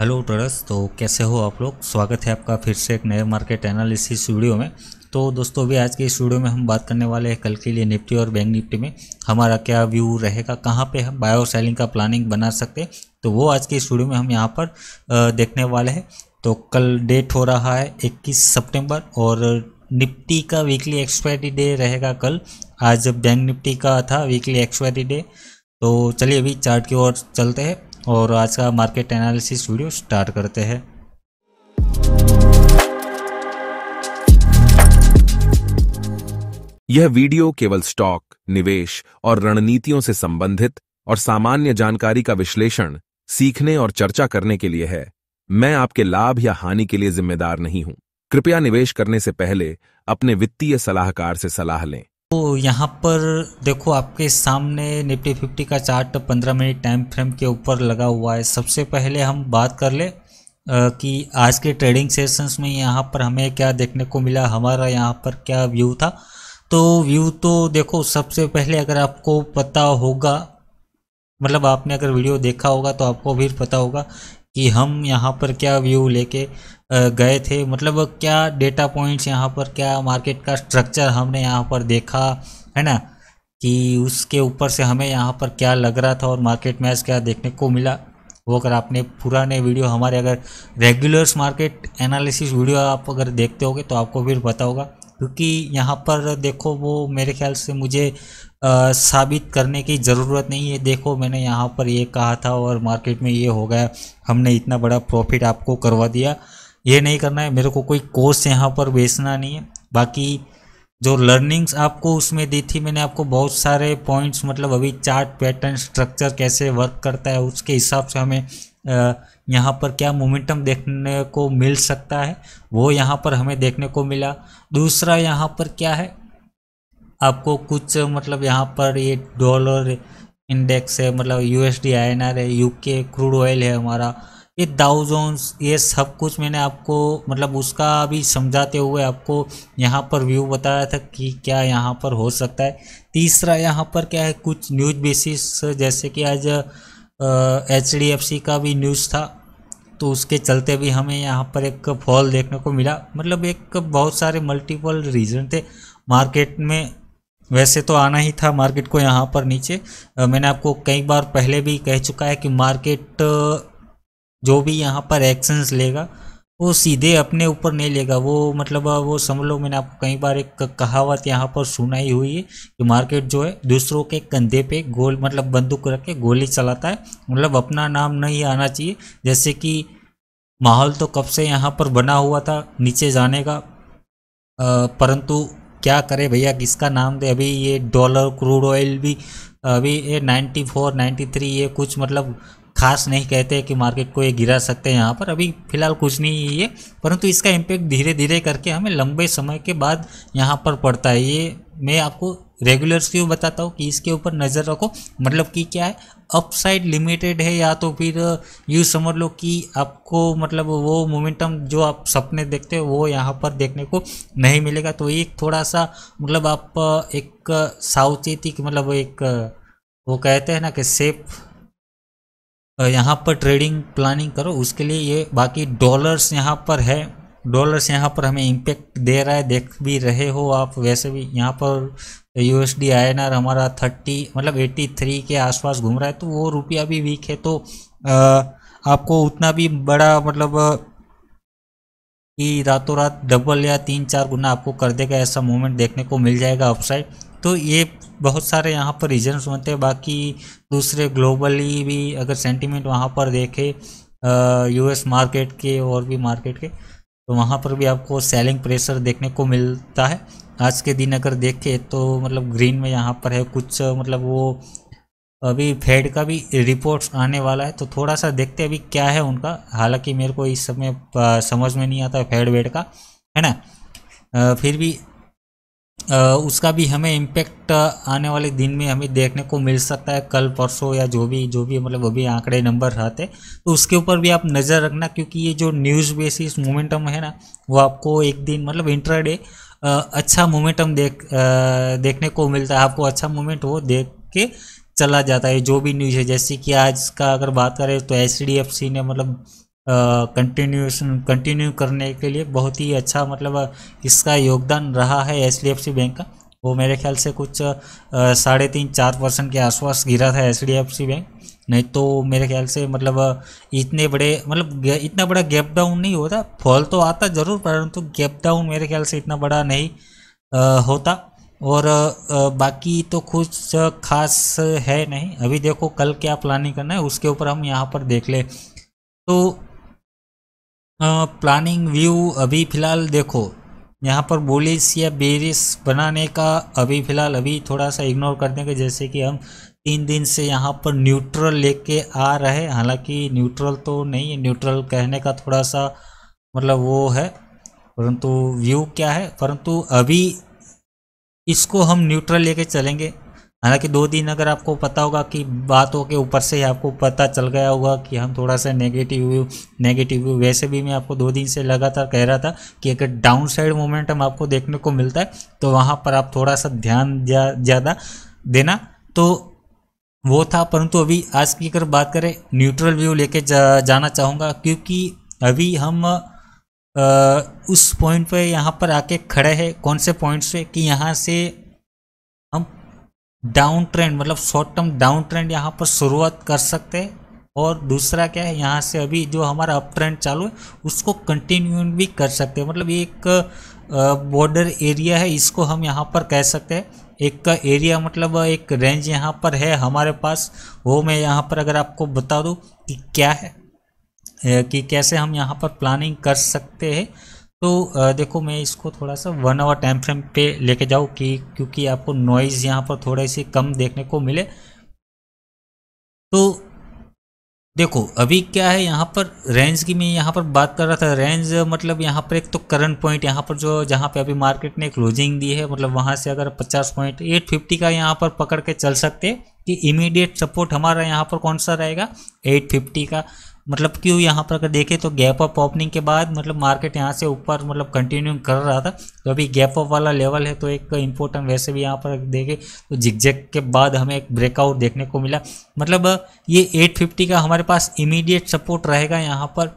hello traders तो कैसे हो आप लोग स्वागत है आपका फिर से एक नए मार्केट एनालिसिस वीडियो में तो दोस्तों अभी आज के इस वीडियो में हम बात करने वाले हैं कल के लिए निफ्टी और बैंक निफ्टी में हमारा क्या व्यू रहेगा कहाँ पे हम बायो सेलिंग का प्लानिंग बना सकते हैं तो वो आज के इस वीडियो में हम यहाँ पर देखने वाले हैं तो कल डेट हो रहा है इक्कीस सेप्टेम्बर और निफ्टी का वीकली एक्सपायरी डे रहेगा कल आज बैंक निफ्टी का था वीकली एक्सपायरी डे तो चलिए अभी चार्ट की ओर चलते हैं और आज का मार्केट एनालिसिस वीडियो स्टार्ट करते हैं यह वीडियो केवल स्टॉक निवेश और रणनीतियों से संबंधित और सामान्य जानकारी का विश्लेषण सीखने और चर्चा करने के लिए है मैं आपके लाभ या हानि के लिए जिम्मेदार नहीं हूं कृपया निवेश करने से पहले अपने वित्तीय सलाहकार से सलाह लें तो यहाँ पर देखो आपके सामने निफ्टी फिफ्टी का चार्ट 15 मिनट टाइम फ्रेम के ऊपर लगा हुआ है सबसे पहले हम बात कर ले कि आज के ट्रेडिंग सेशंस में यहाँ पर हमें क्या देखने को मिला हमारा यहाँ पर क्या व्यू था तो व्यू तो देखो सबसे पहले अगर आपको पता होगा मतलब आपने अगर वीडियो देखा होगा तो आपको भी पता होगा कि हम यहाँ पर क्या व्यू लेके गए थे मतलब क्या डेटा पॉइंट्स यहाँ पर क्या मार्केट का स्ट्रक्चर हमने यहाँ पर देखा है ना कि उसके ऊपर से हमें यहाँ पर क्या लग रहा था और मार्केट में आज क्या देखने को मिला वो अगर आपने पुराने वीडियो हमारे अगर रेगुलर्स मार्केट एनालिसिस वीडियो आप अगर देखते होगे तो आपको फिर पता होगा क्योंकि यहाँ पर देखो वो मेरे ख्याल से मुझे आ, साबित करने की ज़रूरत नहीं है देखो मैंने यहाँ पर ये कहा था और मार्केट में ये हो गया हमने इतना बड़ा प्रॉफिट आपको करवा दिया ये नहीं करना है मेरे को कोई कोर्स यहाँ पर बेचना नहीं है बाकी जो लर्निंग्स आपको उसमें दी थी मैंने आपको बहुत सारे पॉइंट्स मतलब अभी चार्ट पैटर्न स्ट्रक्चर कैसे वर्क करता है उसके हिसाब से हमें यहाँ पर क्या मोमेंटम देखने को मिल सकता है वो यहाँ पर हमें देखने को मिला दूसरा यहाँ पर क्या है आपको कुछ मतलब यहाँ पर ये डॉलर इंडेक्स है मतलब यूएसडी आईएनआर है यूके क्रूड ऑयल है हमारा ये दाऊ जोन्स ये सब कुछ मैंने आपको मतलब उसका भी समझाते हुए आपको यहाँ पर व्यू बताया था कि क्या यहाँ पर हो सकता है तीसरा यहाँ पर क्या है कुछ न्यूज बेसिस जैसे कि आज एच डी एफ सी का भी न्यूज़ था तो उसके चलते भी हमें यहाँ पर एक फॉल देखने को मिला मतलब एक बहुत सारे मल्टीपल रीज़न थे मार्केट में वैसे तो आना ही था मार्केट को यहाँ पर नीचे मैंने आपको कई बार पहले भी कह चुका है कि मार्केट जो भी यहाँ पर एक्शंस लेगा वो सीधे अपने ऊपर नहीं लेगा वो मतलब वो समझ लो मैंने आपको कई बार एक कहावत यहाँ पर सुनाई हुई है कि मार्केट जो है दूसरों के कंधे पे गोल मतलब बंदूक रख के गोली चलाता है मतलब अपना नाम नहीं आना चाहिए जैसे कि माहौल तो कब से यहाँ पर बना हुआ था नीचे जाने का परंतु क्या करे भैया किसका नाम दे अभी ये डॉलर क्रूड ऑयल भी अभी ये नाइन्टी फोर नाइन्टी थ्री ये कुछ मतलब खास नहीं कहते कि मार्केट को ये गिरा सकते हैं यहाँ पर अभी फिलहाल कुछ नहीं है ये परंतु इसका इम्पेक्ट धीरे धीरे करके हमें लंबे समय के बाद यहाँ पर पड़ता है ये मैं आपको रेगुलर से बताता हूँ कि इसके ऊपर नज़र रखो मतलब कि क्या है अपसाइड लिमिटेड है या तो फिर यू समझ लो कि आपको मतलब वो मोमेंटम जो आप सपने देखते हो वो यहाँ पर देखने को नहीं मिलेगा तो एक थोड़ा सा मतलब आप एक सावचेती मतलब एक वो कहते हैं ना कि सेफ यहाँ पर ट्रेडिंग प्लानिंग करो उसके लिए ये बाकी डॉलर्स यहाँ पर है डॉलर्स यहाँ पर हमें इम्पेक्ट दे रहा है देख भी रहे हो आप वैसे भी यहाँ पर U S D I N R हमारा थर्टी मतलब एट्टी थ्री के आसपास घूम रहा है तो वो रुपया भी वीक है तो आ, आपको उतना भी बड़ा मतलब कि रातों रात डबल या तीन चार गुना आपको कर देगा ऐसा मूवमेंट देखने को मिल जाएगा अपसाइड तो ये बहुत सारे यहाँ पर रीजन्स बनते हैं बाकी दूसरे ग्लोबली भी अगर सेंटिमेंट वहाँ पर यू यूएस मार्केट के और भी मार्केट के तो वहाँ पर भी आपको सेलिंग प्रेशर देखने को मिलता है आज के दिन अगर देखे तो मतलब ग्रीन में यहाँ पर है कुछ मतलब वो अभी फेड का भी रिपोर्ट्स आने वाला है तो थोड़ा सा देखते अभी क्या है उनका हालांकि मेरे को इस समय समझ में नहीं आता फेड वेड का है ना फिर भी उसका भी हमें इम्पेक्ट आने वाले दिन में हमें देखने को मिल सकता है कल परसों या जो भी जो भी मतलब अभी आंकड़े नंबर रहते तो उसके ऊपर भी आप नज़र रखना क्योंकि ये जो न्यूज़ बेसिस मोमेंटम है ना वो आपको एक दिन मतलब इंटरडे अच्छा मोमेंटम देख देखने को मिलता है आपको अच्छा मोमेंट वो देख के चला जाता है जो भी न्यूज़ है जैसे कि आज का अगर बात करें तो एच ने मतलब कंटिन्यूशन कंटिन्यू करने के लिए बहुत ही अच्छा मतलब इसका योगदान रहा है एच बैंक का वो मेरे ख्याल से कुछ साढ़े तीन चार परसेंट के आसपास गिरा था एच बैंक नहीं तो मेरे ख्याल से मतलब इतने बड़े मतलब इतना बड़ा गैप डाउन नहीं होता फॉल तो आता ज़रूर परंतु तो गैप डाउन मेरे ख्याल से इतना बड़ा नहीं आ, होता और आ, बाकी तो कुछ खास है नहीं अभी देखो कल क्या प्लानिंग करना है उसके ऊपर हम यहाँ पर देख ले तो प्लानिंग व्यू अभी फ़िलहाल देखो यहाँ पर बोलिस या बेरिस बनाने का अभी फ़िलहाल अभी थोड़ा सा इग्नोर कर देंगे जैसे कि हम तीन दिन से यहाँ पर न्यूट्रल लेके आ रहे हालांकि न्यूट्रल तो नहीं है न्यूट्रल कहने का थोड़ा सा मतलब वो है परंतु व्यू क्या है परंतु अभी इसको हम न्यूट्रल लेके चलेंगे हालांकि दो दिन अगर आपको पता होगा कि बातों के ऊपर से ही आपको पता चल गया होगा कि हम थोड़ा सा नेगेटिव व्यू नेगेटिव व्यू वैसे भी मैं आपको दो दिन से लगातार कह रहा था कि अगर डाउन साइड हम आपको देखने को मिलता है तो वहाँ पर आप थोड़ा सा ध्यान ज़्यादा देना तो वो था परंतु अभी आज की अगर बात करें न्यूट्रल व्यू लेके जा, जाना चाहूँगा क्योंकि अभी हम आ, उस पॉइंट पे यहाँ पर आके खड़े हैं कौन से पॉइंट से कि यहाँ से डाउन ट्रेंड मतलब शॉर्ट टर्म डाउन ट्रेंड यहाँ पर शुरुआत कर सकते हैं और दूसरा क्या है यहाँ से अभी जो हमारा अप ट्रेंड चालू है उसको कंटिन्यू भी कर सकते हैं मतलब एक बॉर्डर एरिया है इसको हम यहाँ पर कह सकते हैं एक का एरिया मतलब एक रेंज यहाँ पर है हमारे पास वो मैं यहाँ पर अगर आपको बता दूँ कि क्या है कि कैसे हम यहाँ पर प्लानिंग कर सकते हैं तो देखो मैं इसको थोड़ा सा वन आवर टाइम फ्रेम पे लेके जाऊँ कि क्योंकि आपको नॉइज़ यहाँ पर थोड़ी सी कम देखने को मिले तो देखो अभी क्या है यहाँ पर रेंज की मैं यहाँ पर बात कर रहा था रेंज मतलब यहाँ पर एक तो करंट पॉइंट यहाँ पर जो जहाँ पे अभी मार्केट ने क्लोजिंग दी है मतलब वहाँ से अगर 50 पॉइंट एट फिफ्टी का यहाँ पर पकड़ के चल सकते कि इमीडिएट सपोर्ट हमारा यहाँ पर कौन सा रहेगा 850 का मतलब क्यों यहाँ पर अगर देखें तो गैप अप ओपनिंग के बाद मतलब मार्केट यहाँ से ऊपर मतलब कंटिन्यू कर रहा था तो अभी गैप अप वाला लेवल है तो एक इम्पोर्टेंट वैसे भी यहाँ पर देखें तो झिकझेक के बाद हमें एक ब्रेकआउट देखने को मिला मतलब ये 850 का हमारे पास इमीडिएट सपोर्ट रहेगा यहाँ पर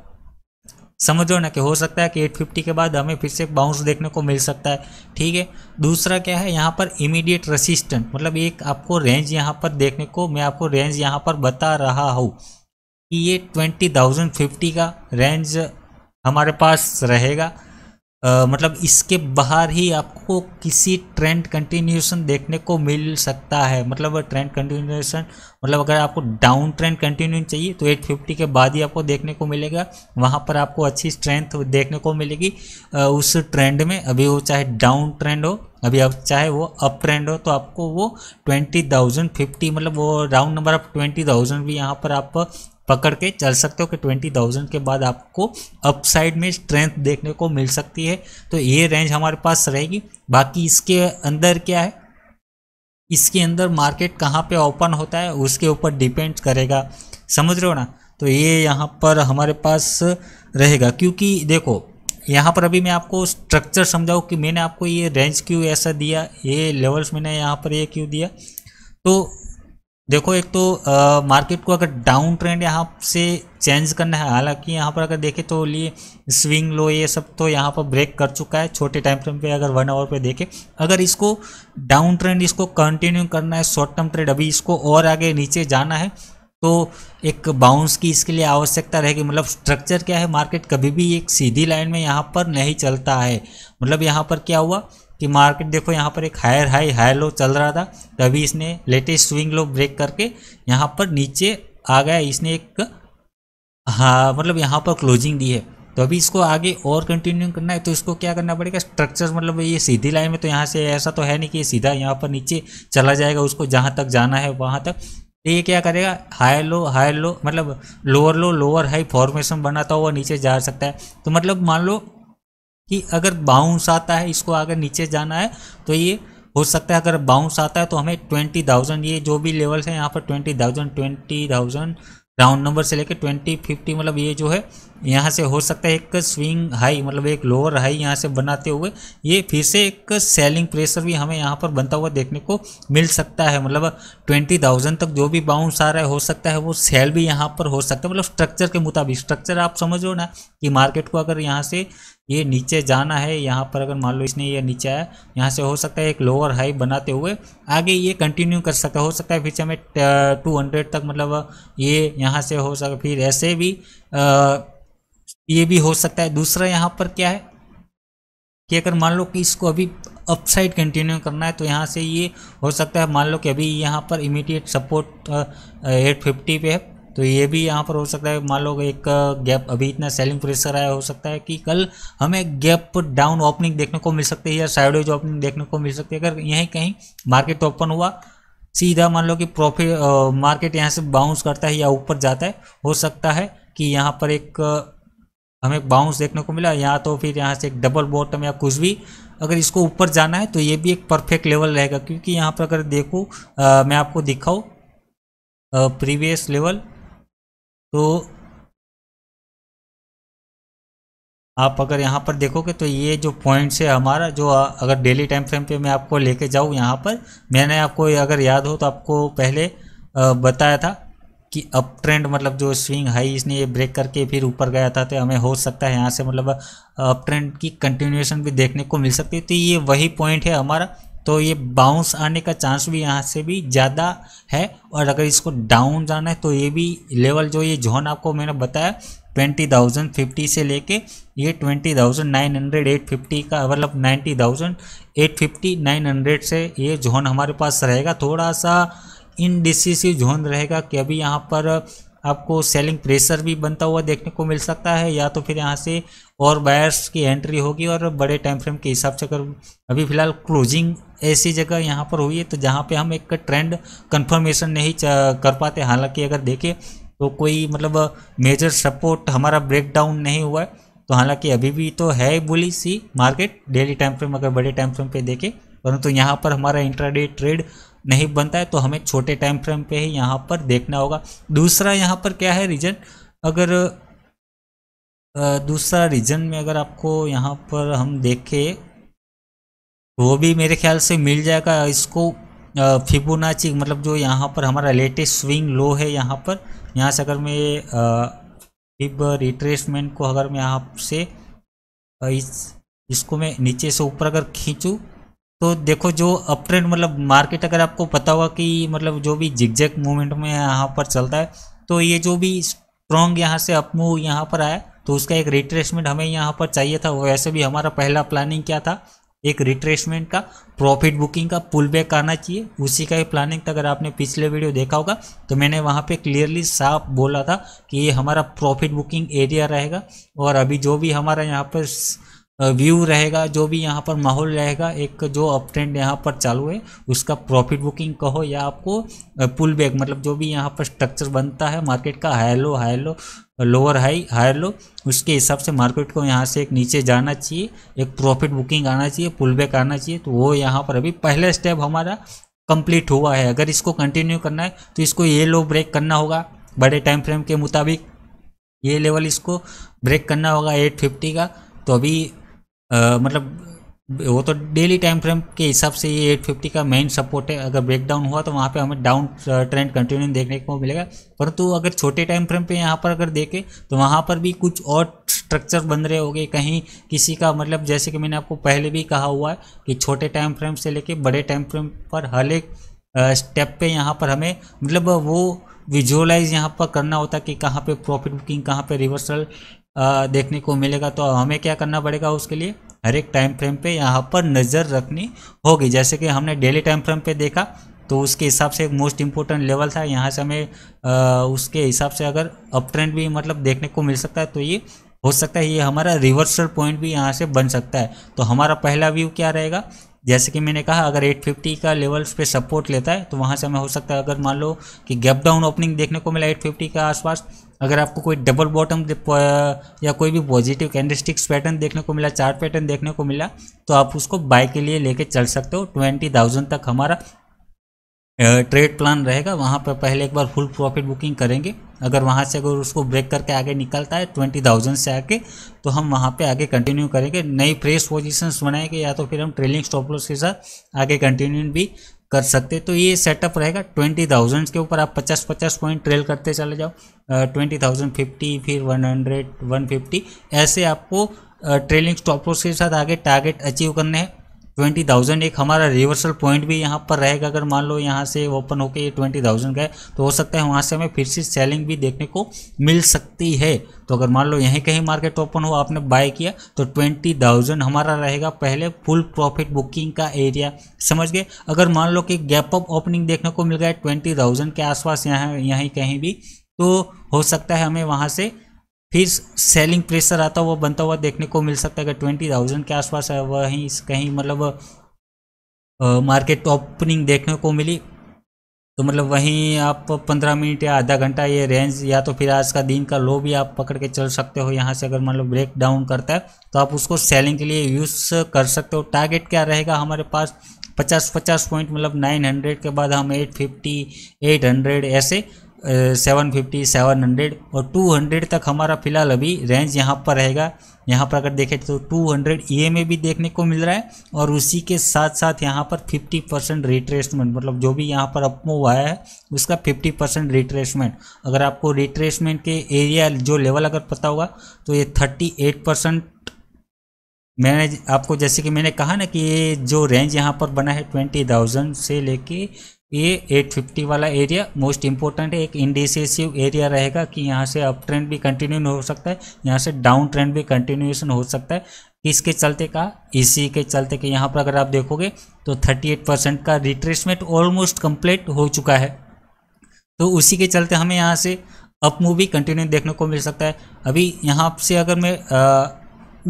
समझो ना कि हो सकता है कि फिफ्टी के बाद हमें फिर से बाउंस देखने को मिल सकता है ठीक है दूसरा क्या है यहाँ पर इमीडिएट रेसिस्टेंट मतलब एक आपको रेंज यहाँ पर देखने को मैं आपको रेंज यहाँ पर बता रहा हूँ कि ये ट्वेंटी थाउजेंड फिफ्टी का रेंज हमारे पास रहेगा आ, मतलब इसके बाहर ही आपको किसी ट्रेंड कंटिन्यूशन देखने को मिल सकता है मतलब ट्रेंड कंटिन्यूशन मतलब अगर आपको डाउन ट्रेंड कंटिन्यू चाहिए तो 850 के बाद ही आपको देखने को मिलेगा वहाँ पर आपको अच्छी स्ट्रेंथ देखने को मिलेगी आ, उस ट्रेंड में अभी वो चाहे डाउन ट्रेंड हो अभी आप चाहे वो अप ट्रेंड हो तो आपको वो ट्वेंटी थाउजेंड फिफ्टी मतलब वो round number of twenty thousand भी यहाँ पर आप पकड़ के चल सकते हो कि ट्वेंटी थाउजेंड के बाद आपको अपसाइड में स्ट्रेंथ देखने को मिल सकती है तो ये रेंज हमारे पास रहेगी बाकी इसके अंदर क्या है इसके अंदर मार्केट कहाँ पे ओपन होता है उसके ऊपर डिपेंड करेगा समझ रहे हो ना तो ये यहाँ पर हमारे पास रहेगा क्योंकि देखो यहाँ पर अभी मैं आपको स्ट्रक्चर समझाऊँ कि मैंने आपको ये रेंज क्यों ऐसा दिया ये लेवल्स मैंने यहाँ पर ये क्यों दिया तो देखो एक तो आ, मार्केट को अगर डाउन ट्रेंड यहाँ से चेंज करना है हालांकि यहाँ पर अगर देखें तो लिए स्विंग लो ये सब तो यहाँ पर ब्रेक कर चुका है छोटे टाइम फ्रेम पे अगर वन आवर पे देखें अगर इसको डाउन ट्रेंड इसको कंटिन्यू करना है शॉर्ट टर्म ट्रेड अभी इसको और आगे नीचे जाना है तो एक बाउंस की इसके लिए आवश्यकता रहेगी मतलब स्ट्रक्चर क्या है मार्केट कभी भी एक सीधी लाइन में यहाँ पर नहीं चलता है मतलब यहाँ पर क्या हुआ कि मार्केट देखो यहाँ पर एक हायर हाई हायर लो चल रहा था तभी इसने लेटेस्ट स्विंग लो ब्रेक करके यहाँ पर नीचे आ गया इसने एक हाँ मतलब यहाँ पर क्लोजिंग दी है तो अभी इसको आगे और कंटिन्यू करना है तो इसको क्या करना पड़ेगा स्ट्रक्चर मतलब ये सीधी लाइन में तो यहाँ से ऐसा तो है नहीं कि सीधा यहाँ पर नीचे चला जाएगा उसको जहाँ तक जाना है वहाँ तक तो ये क्या करेगा हाई लो हाई लो मतलब lower low lower high formation बनाता हुआ नीचे जा सकता है तो मतलब मान लो कि अगर बाउंस आता है इसको अगर नीचे जाना है तो ये हो सकता है अगर बाउंस आता है तो हमें ट्वेंटी थाउजेंड ये जो भी लेवल्स हैं यहाँ पर twenty thousand twenty thousand round number से लेकर ट्वेंटी फिफ्टी मतलब ये जो है यहाँ से हो सकता है एक स्विंग हाई मतलब एक लोअर हाई यहाँ से बनाते हुए ये फिर से एक सेलिंग प्रेशर भी हमें यहाँ पर बनता हुआ देखने को मिल सकता है मतलब ट्वेंटी थाउजेंड तक जो भी बाउंस आ रहा है हो सकता है वो सेल भी यहाँ पर हो सकता है मतलब स्ट्रक्चर के मुताबिक स्ट्रक्चर आप समझो ना कि मार्केट को अगर यहाँ से ये नीचे जाना है यहाँ पर अगर मान लो इसने ये नीचे आया यहाँ से हो सकता है एक लोअर हाई बनाते हुए आगे ये कंटिन्यू कर सकता है हो सकता है फिर से हमें टू हंड्रेड तक मतलब ये यहाँ से हो सकता फिर ऐसे भी आ, ये भी हो सकता है दूसरा यहाँ पर क्या है कि अगर मान लो कि इसको अभी अपसाइड कंटिन्यू करना है तो यहाँ से ये हो सकता है मान लो कि अभी यहाँ पर इमीडिएट सपोर्ट एट फिफ्टी पे है तो ये भी यहाँ पर हो सकता है मान लो एक गैप अभी इतना सेलिंग प्रेशर आया हो सकता है कि कल हमें गैप डाउन ओपनिंग देखने को मिल सकती है या साइडवेज ओपनिंग देखने को मिल सकती है अगर यहीं कहीं मार्केट ओपन हुआ सीधा मान लो कि प्रॉफिट मार्केट यहाँ से बाउंस करता है या ऊपर जाता है हो सकता है कि यहाँ पर एक हमें बाउंस देखने को मिला या तो फिर यहाँ से एक डबल बॉटम या कुछ भी अगर इसको ऊपर जाना है तो ये भी एक परफेक्ट लेवल रहेगा क्योंकि यहाँ पर अगर देखूँ मैं आपको दिखाऊँ प्रीवियस लेवल तो आप अगर यहाँ पर देखोगे तो ये जो पॉइंट्स है हमारा जो अगर डेली टाइम फ्रेम पे मैं आपको लेके जाऊँ यहाँ पर मैंने आपको अगर याद हो तो आपको पहले बताया था कि अप ट्रेंड मतलब जो स्विंग हाई इसने ये ब्रेक करके फिर ऊपर गया था तो हमें हो सकता है यहाँ से मतलब अप ट्रेंड की कंटिन्यूएशन भी देखने को मिल सकती है तो ये वही पॉइंट है हमारा तो ये बाउंस आने का चांस भी यहाँ से भी ज़्यादा है और अगर इसको डाउन जाना है तो ये भी लेवल जो ये जोन आपको मैंने बताया ट्वेंटी थाउजेंड फिफ्टी से लेके ये twenty thousand nine hundred eight fifty का मतलब ninety thousand eight fifty nine hundred से ये जोन हमारे पास रहेगा थोड़ा सा इनडिसिसिव जोन रहेगा कि अभी यहाँ पर आपको सेलिंग प्रेशर भी बनता हुआ देखने को मिल सकता है या तो फिर यहाँ से और बायर्स की एंट्री होगी और बड़े टाइम फ्रेम के हिसाब से अगर अभी फिलहाल क्लोजिंग ऐसी जगह यहाँ पर हुई है तो जहाँ पे हम एक ट्रेंड कंफर्मेशन नहीं कर पाते हालांकि अगर देखें तो कोई मतलब मेजर सपोर्ट हमारा ब्रेकडाउन नहीं हुआ है तो हालांकि अभी भी तो है बोली सी मार्केट डेली टाइम फ्रेम अगर बड़े टाइम फ्रेम पे देखें परंतु तो यहाँ पर हमारा इंट्राडे ट्रेड नहीं बनता है तो हमें छोटे टाइम फ्रेम पर ही यहाँ पर देखना होगा दूसरा यहाँ पर क्या है रीजन अगर दूसरा रीजन में अगर आपको यहाँ पर हम देखें वो भी मेरे ख्याल से मिल जाएगा इसको फिबोनाची मतलब जो यहाँ पर हमारा लेटेस्ट स्विंग लो है यहाँ पर यहाँ से अगर मैं फिब रिट्रेसमेंट को अगर मैं यहाँ से इस इसको मैं नीचे से ऊपर अगर खींचूँ तो देखो जो अप ट्रेंड मतलब मार्केट अगर आपको पता हुआ कि मतलब जो भी जिगजैक मूवमेंट में यहाँ पर चलता है तो ये जो भी स्ट्रॉन्ग यहाँ से अप मूव यहाँ पर आया तो उसका एक रिट्रेसमेंट हमें यहाँ पर चाहिए था वैसे भी हमारा पहला प्लानिंग क्या था एक रिट्रेसमेंट का प्रॉफिट बुकिंग का पुल बैक आना चाहिए उसी का ही प्लानिंग था अगर आपने पिछले वीडियो देखा होगा तो मैंने वहाँ पे क्लियरली साफ बोला था कि ये हमारा प्रॉफिट बुकिंग एरिया रहेगा और अभी जो भी हमारा यहाँ पर व्यू रहेगा जो भी यहाँ पर माहौल रहेगा एक जो अप ट्रेंड यहाँ पर चालू है उसका प्रॉफिट बुकिंग कहो या आपको पुल बैक मतलब जो भी यहाँ पर स्ट्रक्चर बनता है मार्केट का high low high low lower high higher low उसके हिसाब से मार्केट को यहाँ से एक नीचे जाना चाहिए एक प्रॉफिट बुकिंग आना चाहिए पुल बैक आना चाहिए तो वो यहाँ पर अभी पहला स्टेप हमारा कंप्लीट हुआ है अगर इसको कंटिन्यू करना है तो इसको ये लो ब्रेक करना होगा बड़े टाइम फ्रेम के मुताबिक ये लेवल इसको ब्रेक करना होगा एट फिफ्टी का तो अभी आ, मतलब वो तो डेली टाइम फ्रेम के हिसाब से ये 850 का मेन सपोर्ट है अगर ब्रेकडाउन हुआ तो वहाँ पे हमें डाउन ट्रेंड कंटिन्यू देखने को मिलेगा परंतु अगर छोटे टाइम फ्रेम पे यहाँ पर अगर देखें तो वहाँ पर भी कुछ और स्ट्रक्चर बन रहे होंगे कहीं किसी का मतलब जैसे कि मैंने आपको पहले भी कहा हुआ है कि छोटे टाइम फ्रेम से लेके बड़े टाइम फ्रेम पर हर एक स्टेप पे यहाँ पर हमें मतलब वो विजुअलाइज यहाँ पर करना होता है कि कहाँ पे प्रॉफिट बुकिंग कहाँ पे रिवर्सल देखने को मिलेगा तो हमें क्या करना पड़ेगा उसके लिए हर एक टाइम फ्रेम पे यहाँ पर नज़र रखनी होगी जैसे कि हमने डेली टाइम फ्रेम पे देखा तो उसके हिसाब से मोस्ट इम्पोर्टेंट लेवल था यहाँ से हमें आ, उसके हिसाब से अगर अप ट्रेंड भी मतलब देखने को मिल सकता है तो ये हो सकता है ये हमारा रिवर्सल पॉइंट भी यहाँ से बन सकता है तो हमारा पहला व्यू क्या रहेगा जैसे कि मैंने कहा अगर 850 का लेवल्स पे सपोर्ट लेता है तो वहाँ से हमें हो सकता है अगर मान लो कि गैप डाउन ओपनिंग देखने को मिला 850 के आसपास अगर आपको कोई डबल बॉटम या कोई भी पॉजिटिव कैंडलस्टिक्स पैटर्न देखने को मिला चार्ट पैटर्न देखने को मिला तो आप उसको बाय के लिए लेके चल सकते हो ट्वेंटी थाउजेंड तक हमारा ट्रेड प्लान रहेगा वहाँ पर पहले एक बार फुल प्रॉफिट बुकिंग करेंगे अगर वहाँ से अगर उसको ब्रेक करके आगे निकलता है ट्वेंटी थाउजेंड से आके तो हम वहाँ पे आगे कंटिन्यू करेंगे नई फ्रेश पोजीशंस बनाएंगे या तो फिर हम ट्रेलिंग स्टॉप लॉस के साथ आगे कंटिन्यू भी कर सकते तो ये सेटअप रहेगा ट्वेंटी थाउजेंड के ऊपर आप पचास पचास पॉइंट ट्रेल करते चले जाओ ट्वेंटी थाउजेंड फिफ्टी फिर वन हंड्रेड वन फिफ्टी ऐसे आपको ट्रेलिंग स्टॉप लॉस के साथ आगे टारगेट अचीव करने हैं ट्वेंटी थाउजेंड एक हमारा रिवर्सल पॉइंट भी यहाँ पर रहेगा अगर मान लो यहाँ से ओपन होकर ये ट्वेंटी थाउजेंड गए तो हो सकता है वहाँ से हमें फिर से सेलिंग भी देखने को मिल सकती है तो अगर मान लो यहीं कहीं मार्केट ओपन हो आपने बाय किया तो ट्वेंटी थाउजेंड हमारा रहेगा पहले फुल प्रॉफिट बुकिंग का एरिया समझ गए अगर मान लो कि गैप अप ओपनिंग देखने को मिल गया ट्वेंटी थाउजेंड के आसपास यहाँ यहीं कहीं भी तो हो सकता है हमें वहाँ से फिर सेलिंग प्रेशर आता हुआ बनता हुआ देखने को मिल सकता है अगर ट्वेंटी थाउजेंड के आसपास है वहीं कहीं मतलब मार्केट ओपनिंग देखने को मिली तो मतलब वहीं आप पंद्रह मिनट या आधा घंटा ये रेंज या तो फिर आज का दिन का लो भी आप पकड़ के चल सकते हो यहाँ से अगर मतलब ब्रेक डाउन करता है तो आप उसको सेलिंग के लिए यूज़ कर सकते हो टारगेट क्या रहेगा हमारे पास पचास पचास पॉइंट मतलब नाइन हंड्रेड के बाद हम एट फिफ्टी एट हंड्रेड ऐसे सेवन फिफ्टी सेवन हंड्रेड और टू हंड्रेड तक हमारा फिलहाल अभी रेंज यहाँ पर रहेगा यहाँ पर अगर देखें तो two hundred E M A भी देखने को मिल रहा है और उसी के साथ साथ यहाँ पर फिफ्टी परसेंट रिट्रेसमेंट मतलब जो भी यहाँ पर अपमूव आया है उसका फिफ्टी परसेंट रिट्रेसमेंट अगर आपको रिट्रेसमेंट के एरिया जो लेवल अगर पता होगा तो ये थर्टी एट परसेंट मैंने आपको जैसे कि मैंने कहा ना कि ये जो रेंज यहाँ पर बना है ट्वेंटी थाउजेंड से लेके ये 850 वाला एरिया मोस्ट इंपॉर्टेंट है एक इंडिसेसिव एरिया रहेगा कि यहाँ से अप ट्रेंड भी कंटिन्यू हो सकता है यहाँ से डाउन ट्रेंड भी कंटिन्यूएशन हो सकता है किसके चलते का इसी के चलते के यहाँ पर अगर आप देखोगे तो 38 परसेंट का रिट्रेसमेंट ऑलमोस्ट कंप्लीट हो चुका है तो उसी के चलते हमें यहाँ से अप मूवी कंटिन्यू देखने को मिल सकता है अभी यहाँ से अगर मैं आ,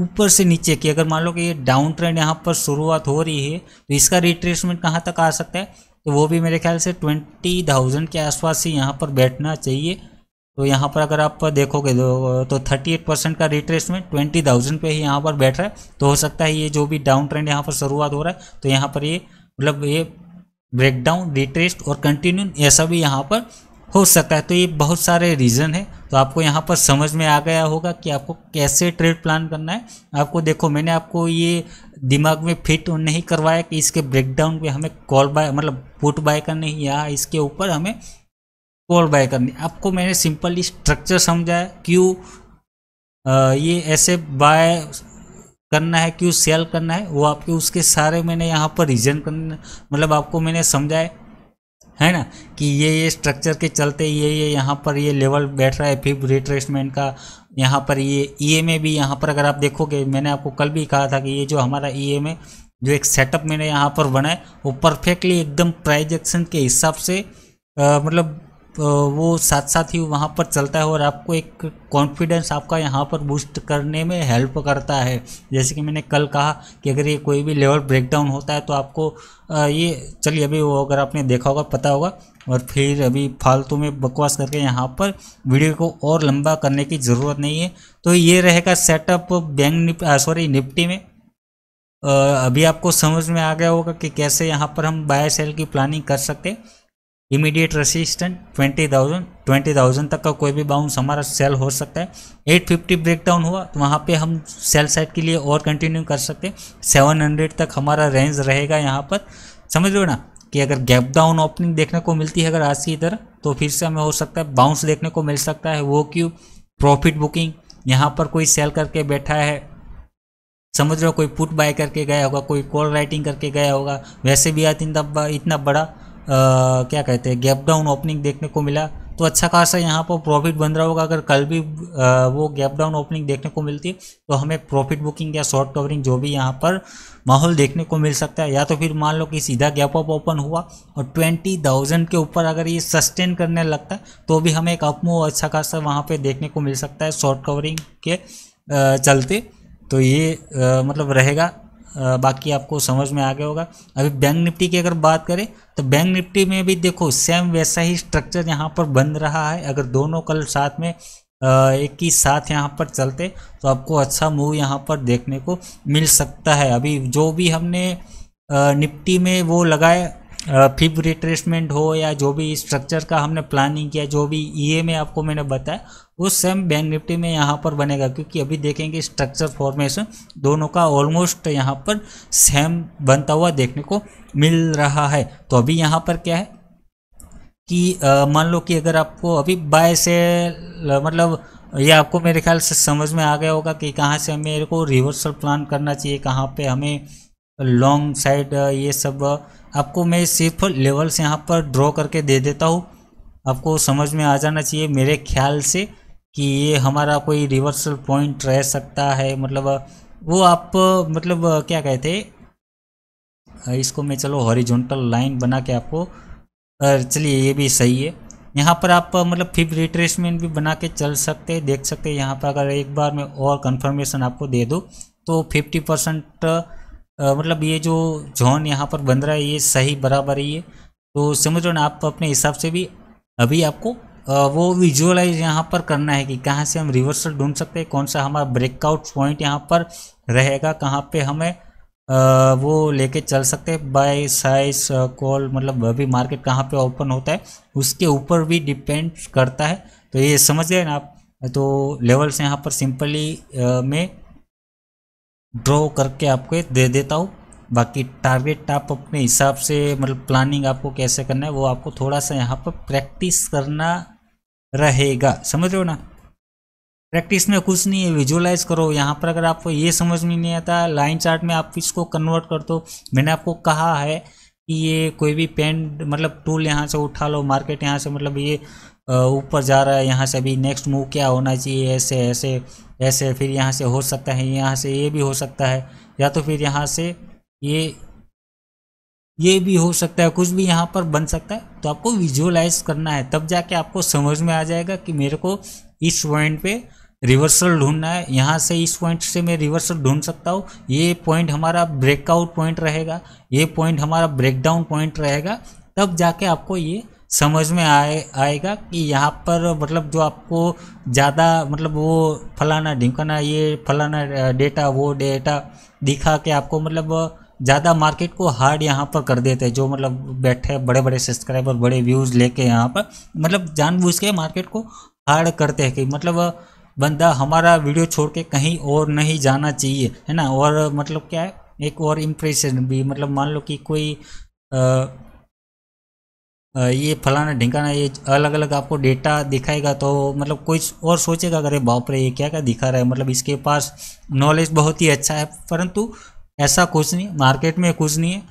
ऊपर से नीचे की अगर मान लो कि ये डाउन ट्रेंड यहाँ पर शुरुआत हो रही है तो इसका रिट्रेसमेंट कहाँ तक आ सकता है तो वो भी मेरे ख्याल से ट्वेंटी थाउजेंड के आसपास ही यहाँ पर बैठना चाहिए तो यहाँ पर अगर आप देखोगे तो थर्टी एट परसेंट का रिट्रेसमेंट ट्वेंटी थाउजेंड पर ही यहाँ पर बैठ रहा है तो हो सकता है ये जो भी डाउन ट्रेंड यहाँ पर शुरुआत हो रहा है तो यहाँ पर ये मतलब ये ब्रेकडाउन रिट्रेस्ट और कंटिन्यू ऐसा भी यहाँ पर हो सकता है तो ये बहुत सारे रीज़न है तो आपको यहाँ पर समझ में आ गया होगा कि आपको कैसे ट्रेड प्लान करना है आपको देखो मैंने आपको ये दिमाग में फिट नहीं करवाया कि इसके ब्रेकडाउन पे हमें कॉल बाय मतलब पुट बाय करनी या इसके ऊपर हमें कॉल बाय करनी आपको मैंने सिंपली स्ट्रक्चर समझाया क्यों ये ऐसे बाय करना है क्यों सेल करना है वो आपके उसके सारे मैंने यहाँ पर रीजन कर मतलब आपको मैंने समझाया है ना कि ये ये स्ट्रक्चर के चलते ये ये यहाँ पर ये लेवल बैठ रहा है फिर रिट्रेसमेंट का यहाँ पर ये ई एम ए भी यहाँ पर अगर आप देखोगे मैंने आपको कल भी कहा था कि ये जो हमारा ई एम ए जो एक सेटअप मैंने यहाँ पर बनाए वो परफेक्टली एकदम प्राइजेक्शन के हिसाब से आ, मतलब तो वो साथ साथ ही वहाँ पर चलता है और आपको एक कॉन्फिडेंस आपका यहाँ पर बूस्ट करने में हेल्प करता है जैसे कि मैंने कल कहा कि अगर ये कोई भी लेवल ब्रेकडाउन होता है तो आपको ये चलिए अभी वो अगर आपने देखा होगा पता होगा और फिर अभी फालतू में बकवास करके यहाँ पर वीडियो को और लंबा करने की ज़रूरत नहीं है तो ये रहेगा setup bank nip sorry Nifty में अभी आपको समझ में आ गया होगा कि कैसे यहाँ पर हम बाय सेल की प्लानिंग कर सकते हैं इमीडिएट रेसिस्टेंट 20,000 20,000 तक का कोई भी बाउंस हमारा सेल हो सकता है 850 ब्रेकडाउन हुआ तो वहाँ पे हम सेल साइड के लिए और कंटिन्यू कर सकते हैं 700 तक हमारा रेंज रहेगा यहाँ पर समझ लो ना कि अगर गैप डाउन ओपनिंग देखने को मिलती है अगर आज की तरह तो फिर से हमें हो सकता है बाउंस देखने को मिल सकता है वो क्यों प्रॉफिट बुकिंग यहाँ पर कोई सेल करके बैठा है समझ लो कोई पुट बाय करके गया होगा कोई कॉल राइटिंग करके गया होगा वैसे भी आज इतना इतना बड़ा क्या कहते हैं गैप डाउन ओपनिंग देखने को मिला तो अच्छा खासा यहाँ पर प्रॉफिट बन रहा होगा अगर कल भी आ, वो गैप डाउन ओपनिंग देखने को मिलती तो हमें प्रॉफिट बुकिंग या शॉर्ट कवरिंग जो भी यहाँ पर माहौल देखने को मिल सकता है या तो फिर मान लो कि सीधा गैप अप ओपन हुआ और ट्वेंटी थाउजेंड के ऊपर अगर ये सस्टेन करने लगता है तो भी हमें एक अपमो अच्छा खासा वहाँ पर देखने को मिल सकता है शॉर्ट कवरिंग के आ, चलते तो ये आ, मतलब रहेगा बाकी आपको समझ में आ गया होगा अभी बैंक निफ्टी की अगर बात करें तो बैंक निफ्टी में भी देखो सेम वैसा ही स्ट्रक्चर यहाँ पर बन रहा है अगर दोनों कल साथ में एक ही साथ यहाँ पर चलते तो आपको अच्छा मूव यहाँ पर देखने को मिल सकता है अभी जो भी हमने निफ्टी में वो लगाए फिप रिट्रेसमेंट हो या जो भी स्ट्रक्चर का हमने प्लानिंग किया जो भी ई e में आपको मैंने बताया वो सेम बैंक निफ्टी में यहाँ पर बनेगा क्योंकि अभी देखेंगे स्ट्रक्चर फॉर्मेशन दोनों का ऑलमोस्ट यहाँ पर सेम बनता हुआ देखने को मिल रहा है तो अभी यहाँ पर क्या है कि मान लो कि अगर आपको अभी बाय से मतलब ये आपको मेरे ख्याल से समझ में आ गया होगा कि कहाँ से मेरे को रिवर्सल प्लान करना चाहिए कहाँ पे हमें लॉन्ग साइड ये सब आपको मैं सिर्फ लेवल्स यहाँ पर ड्रॉ करके दे देता हूँ आपको समझ में आ जाना चाहिए मेरे ख्याल से कि ये हमारा कोई रिवर्सल पॉइंट रह सकता है मतलब वो आप मतलब क्या कहते इसको मैं चलो हॉरिजॉन्टल लाइन बना के आपको चलिए ये भी सही है यहाँ पर आप मतलब फिर रिट्रेसमेंट भी बना के चल सकते देख सकते यहाँ पर अगर एक बार मैं और कंफर्मेशन आपको दे दूँ तो फिफ्टी परसेंट आ, मतलब ये जो जोन यहाँ पर बन रहा है ये सही बराबर ही है तो समझ लो ना आप अपने हिसाब से भी अभी आपको आ, वो विजुअलाइज यहाँ पर करना है कि कहाँ से हम रिवर्सल ढूंढ सकते हैं कौन सा हमारा ब्रेकआउट पॉइंट यहाँ पर रहेगा कहाँ पे हमें आ, वो लेके चल सकते हैं बाय साइज कॉल मतलब अभी मार्केट कहाँ पे ओपन होता है उसके ऊपर भी डिपेंड करता है तो ये समझ गए ना आप तो लेवल्स यहाँ पर सिंपली में ड्रॉ करके आपको दे देता हूँ बाकी टारगेट आप अपने हिसाब से मतलब प्लानिंग आपको कैसे करना है वो आपको थोड़ा सा यहाँ पर प्रैक्टिस करना रहेगा समझ रहे हो ना प्रैक्टिस में कुछ नहीं है विजुअलाइज करो यहाँ पर अगर आपको ये समझ में नहीं आता लाइन चार्ट में आप इसको कन्वर्ट कर दो मैंने आपको कहा है कि ये कोई भी पेन मतलब टूल यहाँ से उठा लो मार्केट यहाँ से मतलब ये ऊपर जा रहा है यहाँ से अभी नेक्स्ट मूव क्या होना चाहिए ऐसे ऐसे ऐसे फिर यहाँ से हो सकता है यहाँ से ये भी हो सकता है या तो फिर यहाँ से ये ये भी हो सकता है कुछ भी यहाँ पर बन सकता है तो आपको विजुअलाइज करना है तब जाके आपको समझ में आ जाएगा कि मेरे को इस पॉइंट पे रिवर्सल ढूंढना है यहाँ से इस पॉइंट से मैं रिवर्सल ढूंढ सकता हूँ ये पॉइंट हमारा ब्रेकआउट पॉइंट रहेगा ये पॉइंट हमारा ब्रेकडाउन पॉइंट रहेगा तब जाके आपको ये समझ में आए आएगा कि यहाँ पर मतलब जो आपको ज़्यादा मतलब वो फलाना ढिकाना ये फलाना डेटा वो डेटा दिखा के आपको मतलब ज़्यादा मार्केट को हार्ड यहाँ पर कर देते हैं जो मतलब बैठे बड़े बड़े सब्सक्राइबर बड़े व्यूज़ लेके यहाँ पर मतलब जानबूझ के मार्केट को हार्ड करते हैं कि मतलब बंदा हमारा वीडियो छोड़ के कहीं और नहीं जाना चाहिए है ना और मतलब क्या है एक और इम्प्रेशन भी मतलब मान लो कि कोई आ, ये फलाना ढिकाना ये अलग अलग आपको डेटा दिखाएगा तो मतलब कोई और सोचेगा अरे बाप रे ये क्या क्या दिखा रहा है मतलब इसके पास नॉलेज बहुत ही अच्छा है परंतु ऐसा कुछ नहीं मार्केट में कुछ नहीं है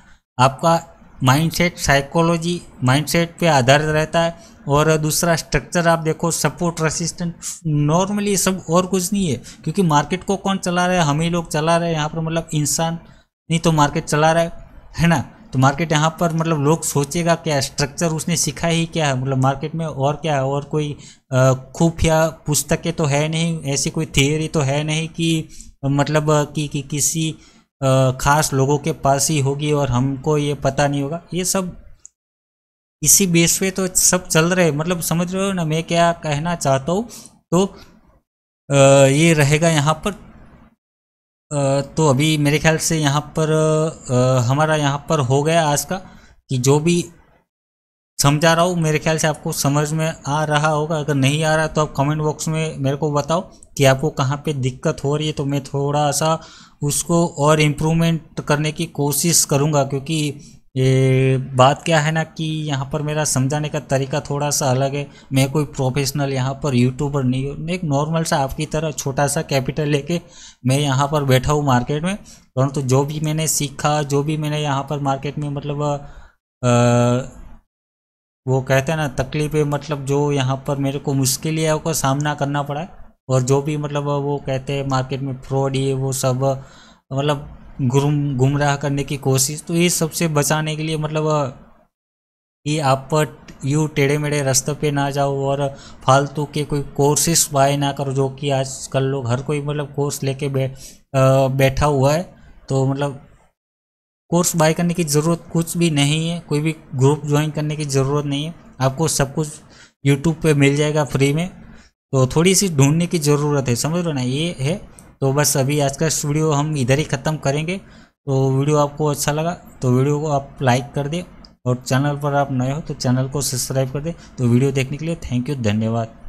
आपका माइंडसेट साइकोलॉजी माइंडसेट पे आधारित रहता है और दूसरा स्ट्रक्चर आप देखो सपोर्ट रेसिस्टेंट नॉर्मली सब और कुछ नहीं है क्योंकि मार्केट को कौन चला रहा है हम ही लोग चला रहे हैं यहाँ पर मतलब इंसान नहीं तो मार्केट चला रहा है है ना तो मार्केट यहाँ पर मतलब लोग सोचेगा क्या स्ट्रक्चर उसने सीखा ही क्या है मतलब मार्केट में और क्या है और कोई खुफिया पुस्तकें तो है नहीं ऐसी कोई थियोरी तो है नहीं कि मतलब कि, कि किसी खास लोगों के पास ही होगी और हमको ये पता नहीं होगा ये सब इसी बेस पे तो सब चल रहे मतलब समझ रहे हो ना मैं क्या कहना चाहता हूँ तो ये रहेगा यहाँ पर तो अभी मेरे ख्याल से यहाँ पर हमारा यहाँ पर हो गया आज का कि जो भी समझा रहा हूँ मेरे ख्याल से आपको समझ में आ रहा होगा अगर नहीं आ रहा तो आप कमेंट बॉक्स में मेरे को बताओ कि आपको कहाँ पे दिक्कत हो रही है तो मैं थोड़ा सा उसको और इम्प्रूवमेंट करने की कोशिश करूँगा क्योंकि ये बात क्या है ना कि यहाँ पर मेरा समझाने का तरीका थोड़ा सा अलग है मैं कोई प्रोफेशनल यहाँ पर यूट्यूबर नहीं हूँ मैं एक नॉर्मल सा आपकी तरह छोटा सा कैपिटल लेके मैं यहाँ पर बैठा हूँ मार्केट में परंतु तो जो भी मैंने सीखा जो भी मैंने यहाँ पर मार्केट में मतलब आ, वो कहते हैं ना तकलीफें मतलब जो यहाँ पर मेरे को मुश्किलों का सामना करना पड़ा और जो भी मतलब वो कहते हैं मार्केट में फ्रॉड ये वो सब मतलब गुम गुमराह करने की कोशिश तो ये सबसे बचाने के लिए मतलब ये आप पर यू टेढ़े मेढ़े रास्ते पे ना जाओ और फालतू के कोई कोर्सेस बाय ना करो जो कि आजकल लोग हर कोई मतलब कोर्स लेके बै, बैठा हुआ है तो मतलब कोर्स बाय करने की ज़रूरत कुछ भी नहीं है कोई भी ग्रुप ज्वाइन करने की ज़रूरत नहीं है आपको सब कुछ यूट्यूब पे मिल जाएगा फ्री में तो थोड़ी सी ढूंढने की ज़रूरत है समझ लो ना ये है तो बस अभी आज का वीडियो हम इधर ही ख़त्म करेंगे तो वीडियो आपको अच्छा लगा तो वीडियो को आप लाइक कर दें और चैनल पर आप नए हो तो चैनल को सब्सक्राइब कर दें तो वीडियो देखने के लिए थैंक यू धन्यवाद